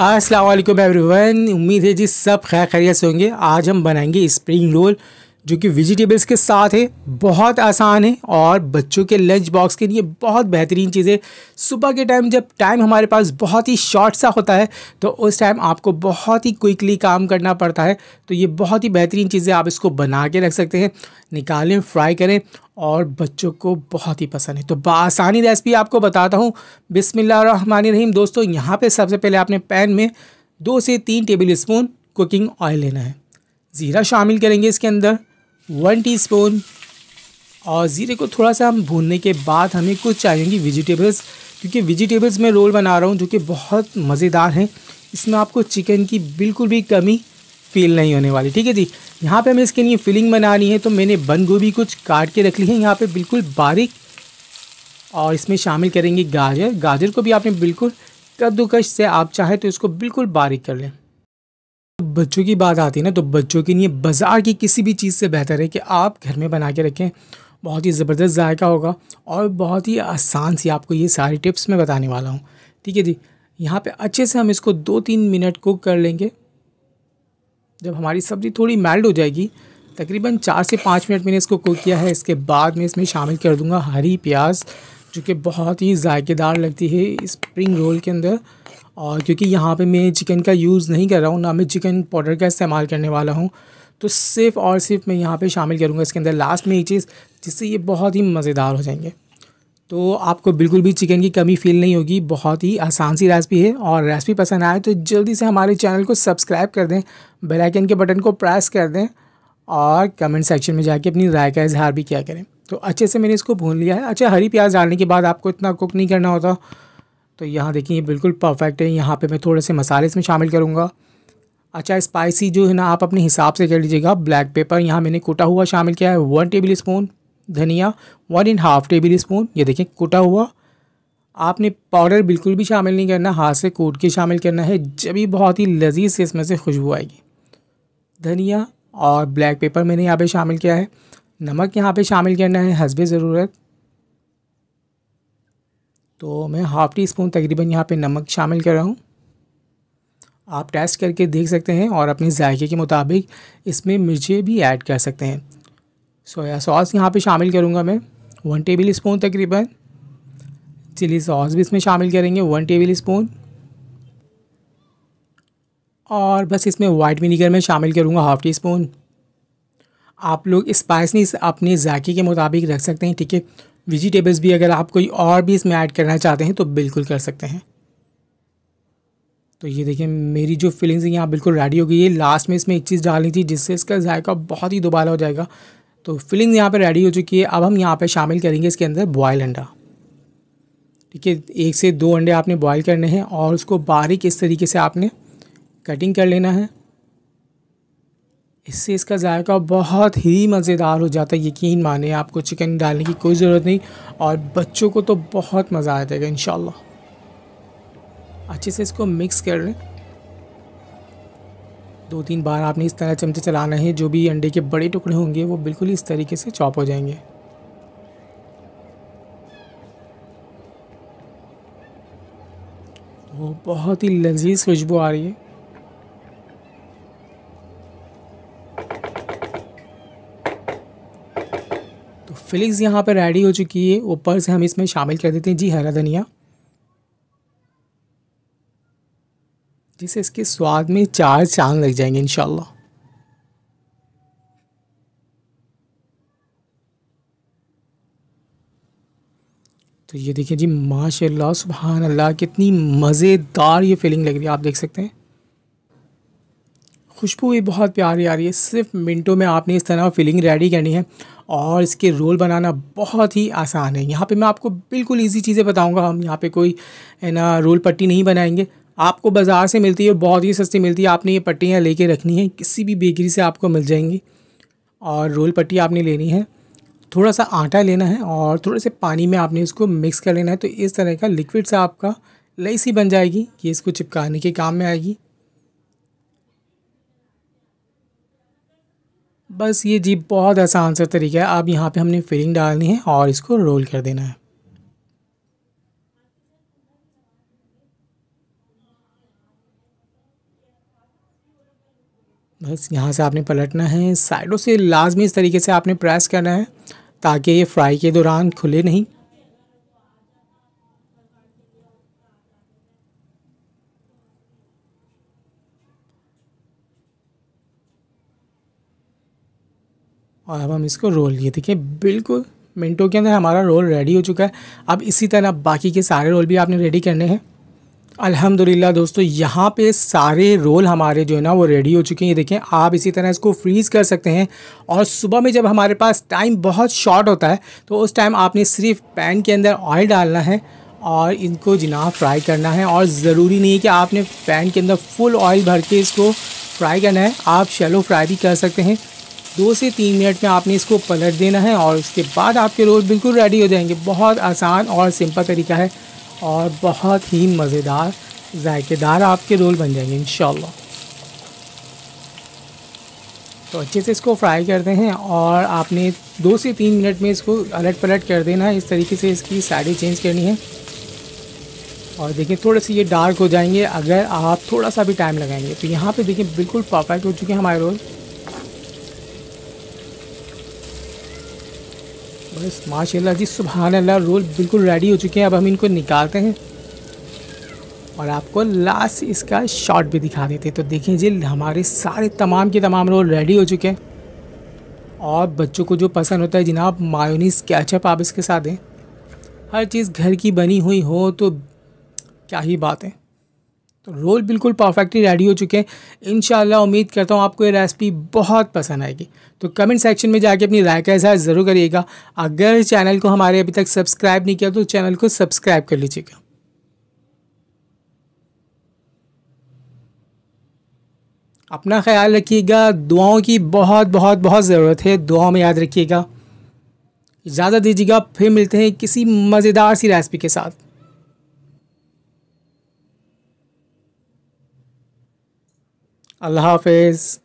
every everyone उम्मीद है जी सब खैर खैरियत से होंगे आज हम बनाएंगे स्प्रिंग रोल जो कि वेजिटेबल्स के साथ है बहुत आसान है और बच्चों के लंच बॉक्स के लिए बहुत बेहतरीन चीज़ है सुबह के टाइम जब टाइम हमारे पास बहुत ही शॉर्ट सा होता है तो उस टाइम आपको बहुत ही क्विकली काम करना पड़ता है तो ये बहुत ही बेहतरीन चीज़ है आप इसको बना के रख सकते हैं निकालें फ्राई करें और बच्चों को बहुत ही पसंद है तो बसानी रेसिपी आपको बताता हूँ बिसमीम दोस्तों यहाँ पे सबसे पहले आपने पैन में दो से तीन टेबल स्पून कुकिंग ऑयल लेना है ज़ीरा शामिल करेंगे इसके अंदर वन टी स्पून और ज़ीरे को थोड़ा सा हम भूनने के बाद हमें कुछ चाहिएंगी वेजिटेबल्स क्योंकि वेजिटेबल्स में रोल बना रहा हूँ जो कि बहुत मज़ेदार हैं इसमें आपको चिकन की बिल्कुल भी कमी फील नहीं होने वाली ठीक है जी यहाँ पे हमें इसके लिए फिलिंग बनानी है तो मैंने बंद गोभी कुछ काट के रख ली है यहाँ पे बिल्कुल बारीक और इसमें शामिल करेंगे गाजर गाजर को भी आपने बिल्कुल कद्दूकश से आप चाहे तो इसको बिल्कुल बारीक कर लें बच्चों की बात आती है ना तो बच्चों के लिए बाज़ार की किसी भी चीज़ से बेहतर है कि आप घर में बना के रखें बहुत ही ज़बरदस्त जायका होगा और बहुत ही आसान सी आपको ये सारी टिप्स मैं बताने वाला हूँ ठीक है जी यहाँ पे अच्छे से हम इसको दो तीन मिनट कुक कर लेंगे जब हमारी सब्ज़ी थोड़ी मेल्ट हो जाएगी तकरीबन चार से पाँच मिनट मैंने इसको कुक किया है इसके बाद मैं इसमें शामिल कर दूँगा हरी प्याज जो कि बहुत ही जायकेदार लगती है स्प्रिंग रोल के अंदर और क्योंकि यहाँ पे मैं चिकन का यूज़ नहीं कर रहा हूँ ना मैं चिकन पाउडर का इस्तेमाल करने वाला हूँ तो सिर्फ़ और सिर्फ मैं यहाँ पे शामिल करूँगा इसके अंदर लास्ट में ये चीज़ जिससे ये बहुत ही मज़ेदार हो जाएंगे तो आपको बिल्कुल भी चिकन की कमी फील नहीं होगी बहुत ही आसान सी रेसिपी है और रेसिपी पसंद आए तो जल्दी से हमारे चैनल को सब्सक्राइब कर दें बेल आइकन के बटन को प्रेस कर दें और कमेंट सेक्शन में जाके अपनी राय का इजहार भी किया करें तो अच्छे से मैंने इसको भून लिया है अच्छा हरी प्याज डालने के बाद आपको इतना कुक नहीं करना होता तो यहाँ देखिए ये बिल्कुल परफेक्ट है यहाँ पर मैं थोड़े से मसाले इसमें शामिल करूँगा अच्छा स्पाइसी जो है ना आप अपने हिसाब से कर लीजिएगा ब्लैक पेपर यहाँ मैंने कोटा हुआ शामिल किया है वन टेबल स्पून धनिया one and half tablespoon ये देखें कुटा हुआ आपने पाउडर बिल्कुल भी शामिल नहीं करना हाथ से कूट के शामिल करना है जब ही बहुत ही लजीज से इसमें से खुशबू आएगी धनिया और ब्लैक पेपर मैंने यहाँ पे शामिल किया है नमक यहाँ पे शामिल करना है हसबे ज़रूरत तो मैं हाफ़ टी स्पून तकरीबन यहाँ पे नमक शामिल कर रहा हूँ आप टेस्ट करके देख सकते हैं और अपने जायके के मुताबिक इसमें मिर्चें भी ऐड कर सकते हैं सोया सॉस यहाँ पे शामिल करूँगा मैं वन टेबल स्पून तकरीबन चिली सॉस भी इसमें शामिल करेंगे वन टेबल स्पून और बस इसमें वाइट विनीगर में शामिल करूँगा हाफ़ टी स्पून आप लोग स्पाइसनेस अपने जायके के मुताबिक रख सकते हैं ठीक है वेजिटेबल्स भी अगर आप कोई और भी इसमें ऐड करना चाहते हैं तो बिल्कुल कर सकते हैं तो ये देखिए मेरी जो फीलिंग्स हैं यहाँ बिल्कुल रेडी हो गई है लास्ट में इसमें एक चीज़ डालनी थी जिससे इसका जायका बहुत ही दुबारा हो जाएगा तो फिलिंग यहाँ पे रेडी हो चुकी है अब हम यहाँ पे शामिल करेंगे इसके अंदर बॉयल अंडा ठीक है एक से दो अंडे आपने बॉयल करने हैं और उसको बारीक इस तरीके से आपने कटिंग कर लेना है इससे इसका जायका बहुत ही मज़ेदार हो जाता है यकीन माने आपको चिकन डालने की कोई ज़रूरत नहीं और बच्चों को तो बहुत मज़ा आ जाएगा इन अच्छे से इसको मिक्स कर लें दो तीन बार आपने इस तरह चमचे चलाना है जो भी अंडे के बड़े टुकड़े होंगे वो बिल्कुल इस तरीके से चॉप हो जाएंगे तो बहुत ही लजीज खुशबू आ रही है तो फिलिक्स यहाँ पर रेडी हो चुकी है ऊपर से हम इसमें शामिल कर देते हैं जी हरा धनिया जिसे इसके स्वाद में चार चांद लग जाएंगे इन तो ये देखिए जी माशाल्लाह सुबहान अल्लाह कितनी मज़ेदार ये फीलिंग लग रही है आप देख सकते हैं खुशबू भी बहुत प्यारी आ रही है सिर्फ मिनटों में आपने इस तरह फीलिंग रेडी करनी है और इसके रोल बनाना बहुत ही आसान है यहाँ पे मैं आपको बिल्कुल इजी चीज़ें बताऊँगा हम यहाँ पे कोई है ना रोल पट्टी नहीं बनाएंगे आपको बाज़ार से मिलती है बहुत ही सस्ती मिलती है आपने ये पट्टियाँ लेके रखनी है किसी भी बेकरी से आपको मिल जाएंगी और रोल पट्टी आपने लेनी है थोड़ा सा आटा लेना है और थोड़े से पानी में आपने इसको मिक्स कर लेना है तो इस तरह का लिक्विड से आपका लेसी बन जाएगी ये इसको चिपकाने के काम में आएगी बस ये जी बहुत आसान सा तरीका है अब यहाँ पे हमने फिलिंग डालनी है और इसको रोल कर देना है बस यहाँ से आपने पलटना है साइडों से लाजमी इस तरीके से आपने प्रेस करना है ताकि ये फ्राई के दौरान खुले नहीं और अब हम इसको रोल लिए देखिए बिल्कुल मिनटों के अंदर हमारा रोल रेडी हो चुका है अब इसी तरह बाकी के सारे रोल भी आपने रेडी करने हैं अल्हम्दुलिल्लाह दोस्तों यहाँ पे सारे रोल हमारे जो है ना वो रेडी हो चुके हैं ये देखें आप इसी तरह इसको फ्रीज़ कर सकते हैं और सुबह में जब हमारे पास टाइम बहुत शॉर्ट होता है तो उस टाइम आपने सिर्फ पैन के अंदर ऑयल डालना है और इनको जनाब फ्राई करना है और ज़रूरी नहीं है कि आपने पैन के अंदर फुल ऑयल भर के इसको फ्राई करना है आप शेलो फ्राई भी कर सकते हैं दो से तीन मिनट में आपने इसको पलट देना है और उसके बाद आपके रोल बिल्कुल रेडी हो जाएंगे बहुत आसान और सिंपल तरीका है और बहुत ही मज़ेदार जायकेदार आपके रोल बन जाएंगे इन तो अच्छे से इसको फ्राई करते हैं और आपने दो से तीन मिनट में इसको अलट पलट कर देना है इस तरीके से इसकी साइडें चेंज करनी है और देखिए थोड़े से ये डार्क हो जाएंगे अगर आप थोड़ा सा भी टाइम लगाएंगे तो यहाँ पे देखिए बिल्कुल परफेक्ट हो चुके हैं हमारे रोल माशा माशाल्लाह जी सुबहान अल्लाह रोल बिल्कुल रेडी हो चुके हैं अब हम इनको निकालते हैं और आपको लास्ट इसका शॉट भी दिखा देते हैं तो देखें जी हमारे सारे तमाम के तमाम रोल रेडी हो चुके हैं और बच्चों को जो पसंद होता है जनाब मायोनीस कैचअप आप इसके साथ दें हर चीज़ घर की बनी हुई हो तो क्या ही बात है तो रोल बिल्कुल परफेक्टली रेडी हो चुके हैं इन उम्मीद करता हूँ आपको ये रेसिपी बहुत पसंद आएगी तो कमेंट सेक्शन में जाके अपनी राय का इजहार ज़रूर करिएगा अगर चैनल को हमारे अभी तक सब्सक्राइब नहीं किया तो चैनल को सब्सक्राइब कर लीजिएगा अपना ख्याल रखिएगा दुआओं की बहुत बहुत बहुत ज़रूरत है दुआओं में याद रखिएगा इजाज़त दीजिएगा फिर मिलते हैं किसी मज़ेदार सी रेसिपी के साथ अल्लाह हाफिज़